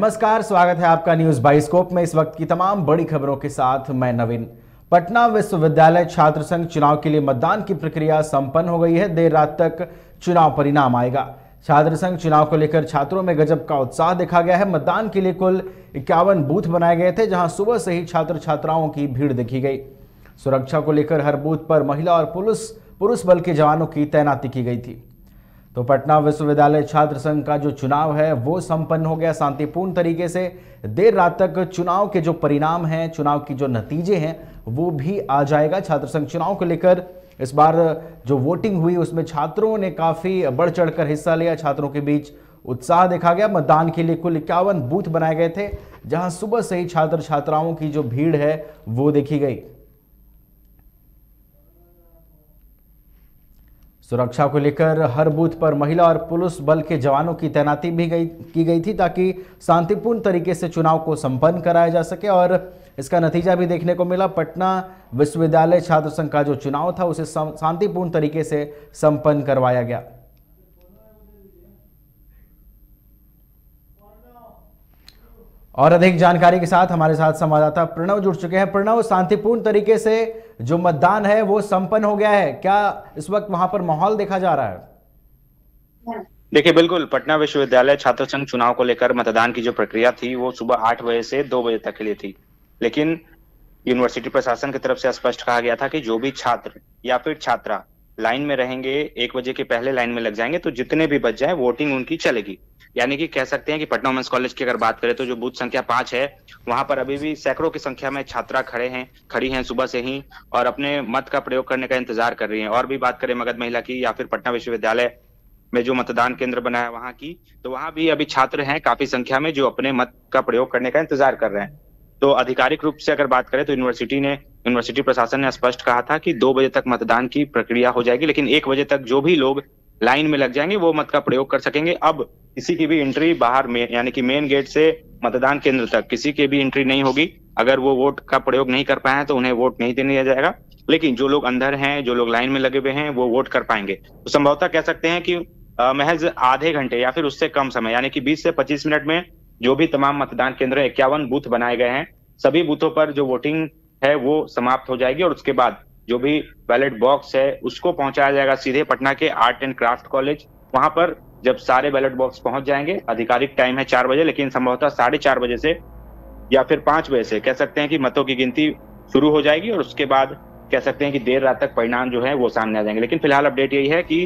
नमस्कार स्वागत है आपका न्यूज बाइस्कोप में इस वक्त की तमाम बड़ी खबरों के साथ मैं नवीन पटना विश्वविद्यालय छात्र संघ चुनाव के लिए मतदान की प्रक्रिया संपन्न हो गई है देर रात तक चुनाव परिणाम आएगा छात्र संघ चुनाव को लेकर छात्रों में गजब का उत्साह देखा गया है मतदान के लिए कुल इक्यावन बूथ बनाए गए थे जहां सुबह से ही छात्र छात्राओं की भीड़ देखी गई सुरक्षा को लेकर हर बूथ पर महिला और पुलिस पुरुष बल के जवानों की तैनाती की गई थी तो पटना विश्वविद्यालय छात्र संघ का जो चुनाव है वो संपन्न हो गया शांतिपूर्ण तरीके से देर रात तक चुनाव के जो परिणाम हैं चुनाव की जो नतीजे हैं वो भी आ जाएगा छात्र संघ चुनाव को लेकर इस बार जो वोटिंग हुई उसमें छात्रों ने काफ़ी बढ़ चढ़कर हिस्सा लिया छात्रों के बीच उत्साह देखा गया मतदान के लिए कुल इक्यावन बूथ बनाए गए थे जहां सुबह से ही छात्र छात्राओं की जो भीड़ है वो देखी गई सुरक्षा को लेकर हर बूथ पर महिला और पुलिस बल के जवानों की तैनाती भी गई की गई थी ताकि शांतिपूर्ण तरीके से चुनाव को संपन्न कराया जा सके और इसका नतीजा भी देखने को मिला पटना विश्वविद्यालय छात्र संघ का जो चुनाव था उसे शांतिपूर्ण तरीके से संपन्न करवाया गया और अधिक जानकारी के साथ हमारे साथ संवाददाता प्रणव जुड़ चुके हैं प्रणव शांतिपूर्ण तरीके से जो मतदान है वो संपन्न हो गया है क्या इस वक्त वहां पर माहौल देखा जा रहा है देखिए बिल्कुल पटना विश्वविद्यालय छात्र संघ चुनाव को लेकर मतदान की जो प्रक्रिया थी वो सुबह आठ बजे से दो बजे तक के लिए थी लेकिन यूनिवर्सिटी प्रशासन की तरफ से स्पष्ट कहा गया था कि जो भी छात्र या फिर छात्रा लाइन में रहेंगे एक बजे के पहले लाइन में लग जाएंगे तो जितने भी बच जाए वोटिंग उनकी चलेगी यानी कि कह सकते हैं कि पटना वुमेंस कॉलेज की अगर बात करें तो जो बूथ संख्या पांच है वहां पर अभी भी सैकड़ों की संख्या में छात्रा खड़े हैं खड़ी हैं सुबह से ही और अपने मत का प्रयोग करने का इंतजार कर रही है और भी बात करें मगध महिला की या फिर पटना विश्वविद्यालय में जो मतदान केंद्र बना है वहां की तो वहां भी अभी छात्र हैं काफी संख्या में जो अपने मत का प्रयोग करने का इंतजार कर रहे हैं तो आधिकारिक रूप से अगर बात करें तो यूनिवर्सिटी ने यूनिवर्सिटी प्रशासन ने स्पष्ट कहा था कि दो बजे तक मतदान की प्रक्रिया हो जाएगी लेकिन एक बजे तक जो भी लोग लाइन में लग जाएंगे वो मत का प्रयोग कर सकेंगे अब किसी की भी एंट्री बाहर में यानी कि मेन गेट से मतदान केंद्र तक किसी की भी एंट्री नहीं होगी अगर वो वोट का प्रयोग नहीं कर पाए हैं तो उन्हें वोट नहीं देने दिया जाएगा लेकिन जो लोग अंदर हैं जो लोग लाइन में लगे हुए हैं वो वोट कर पाएंगे तो संभवतः कह सकते हैं कि महज आधे घंटे या फिर उससे कम समय यानी कि 20 से 25 मिनट में जो भी तमाम मतदान केंद्र इक्यावन बूथ बनाए गए हैं सभी बूथों पर जो वोटिंग है वो समाप्त हो जाएगी और उसके बाद जो भी बैलेट बॉक्स है उसको पहुंचाया जाएगा सीधे पटना के आर्ट एंड क्राफ्ट कॉलेज वहां पर जब सारे बैलेट बॉक्स पहुंच जाएंगे आधिकारिक टाइम है चार बजे लेकिन संभवतः साढ़े चार बजे से या फिर पांच बजे से कह सकते हैं कि मतों की गिनती शुरू हो जाएगी और उसके बाद कह सकते हैं कि देर रात तक परिणाम जो है वो सामने आ जाएंगे लेकिन फिलहाल अपडेट यही है कि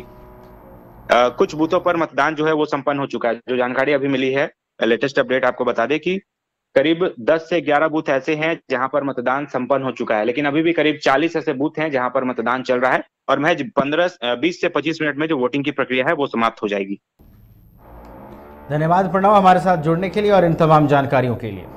आ, कुछ बूथों पर मतदान जो है वो संपन्न हो चुका है जो जानकारी अभी मिली है लेटेस्ट अपडेट आपको बता दें कि करीब 10 से 11 बूथ ऐसे हैं जहां पर मतदान संपन्न हो चुका है लेकिन अभी भी करीब 40 ऐसे बूथ हैं जहां पर मतदान चल रहा है और महज पंद्रह बीस से पच्चीस मिनट में जो वोटिंग की प्रक्रिया है वो समाप्त हो जाएगी धन्यवाद प्रणव हमारे साथ जुड़ने के लिए और इन तमाम जानकारियों के लिए